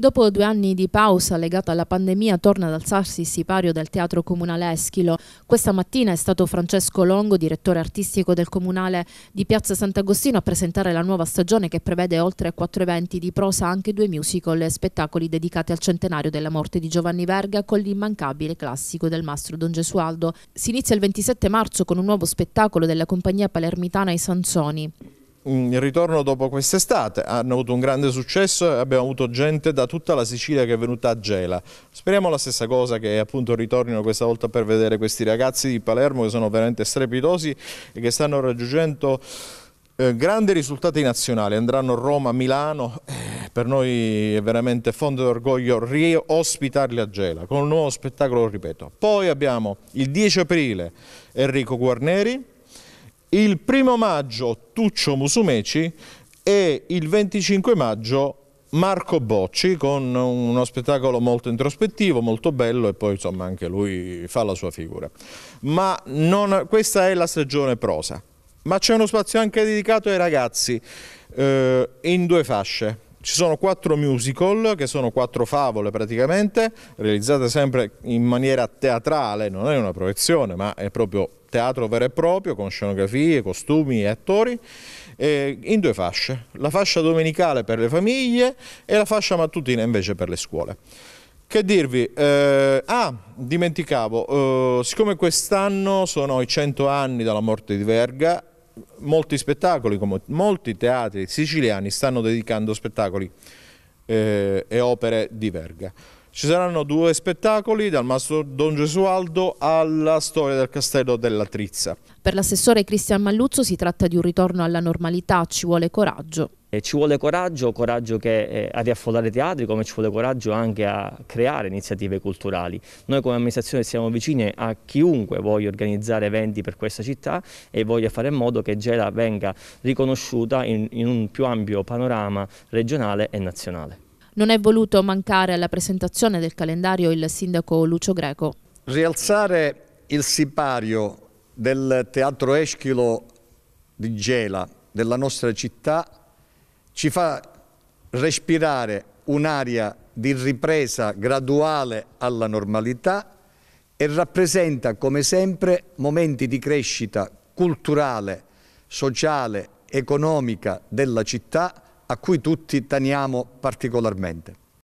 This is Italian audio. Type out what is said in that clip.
Dopo due anni di pausa legata alla pandemia torna ad alzarsi il sipario del Teatro Comunale Eschilo. Questa mattina è stato Francesco Longo, direttore artistico del Comunale di Piazza Sant'Agostino, a presentare la nuova stagione che prevede oltre a quattro eventi di prosa, anche due musical e spettacoli dedicati al centenario della morte di Giovanni Verga con l'immancabile classico del mastro Don Gesualdo. Si inizia il 27 marzo con un nuovo spettacolo della compagnia palermitana I Sansoni il ritorno dopo quest'estate, hanno avuto un grande successo e abbiamo avuto gente da tutta la Sicilia che è venuta a Gela. Speriamo la stessa cosa che appunto ritornino questa volta per vedere questi ragazzi di Palermo che sono veramente strepitosi e che stanno raggiungendo eh, grandi risultati nazionali. Andranno a Roma, a Milano, eh, per noi è veramente fondo d'orgoglio riospitarli a Gela con un nuovo spettacolo, ripeto. Poi abbiamo il 10 aprile Enrico Guarneri il primo maggio Tuccio Musumeci e il 25 maggio Marco Bocci con uno spettacolo molto introspettivo, molto bello e poi insomma anche lui fa la sua figura. Ma non, questa è la stagione prosa, ma c'è uno spazio anche dedicato ai ragazzi eh, in due fasce ci sono quattro musical, che sono quattro favole praticamente, realizzate sempre in maniera teatrale, non è una proiezione, ma è proprio teatro vero e proprio, con scenografie, costumi e attori, in due fasce. La fascia domenicale per le famiglie e la fascia mattutina invece per le scuole. Che dirvi? Eh, ah, dimenticavo, eh, siccome quest'anno sono i 100 anni dalla morte di Verga, molti spettacoli, come molti teatri siciliani stanno dedicando spettacoli eh, e opere di Verga. Ci saranno due spettacoli, dal mastro Don Gesualdo alla storia del castello della Trizza. Per l'assessore Cristian Malluzzo si tratta di un ritorno alla normalità, ci vuole coraggio. ci vuole coraggio, coraggio che, eh, a riaffollare teatri, come ci vuole coraggio anche a creare iniziative culturali. Noi come amministrazione siamo vicini a chiunque voglia organizzare eventi per questa città e voglia fare in modo che Gela venga riconosciuta in, in un più ampio panorama regionale e nazionale. Non è voluto mancare alla presentazione del calendario il sindaco Lucio Greco. Rialzare il sipario del teatro Eschilo di Gela, della nostra città, ci fa respirare un'aria di ripresa graduale alla normalità e rappresenta come sempre momenti di crescita culturale, sociale, economica della città a cui tutti teniamo particolarmente.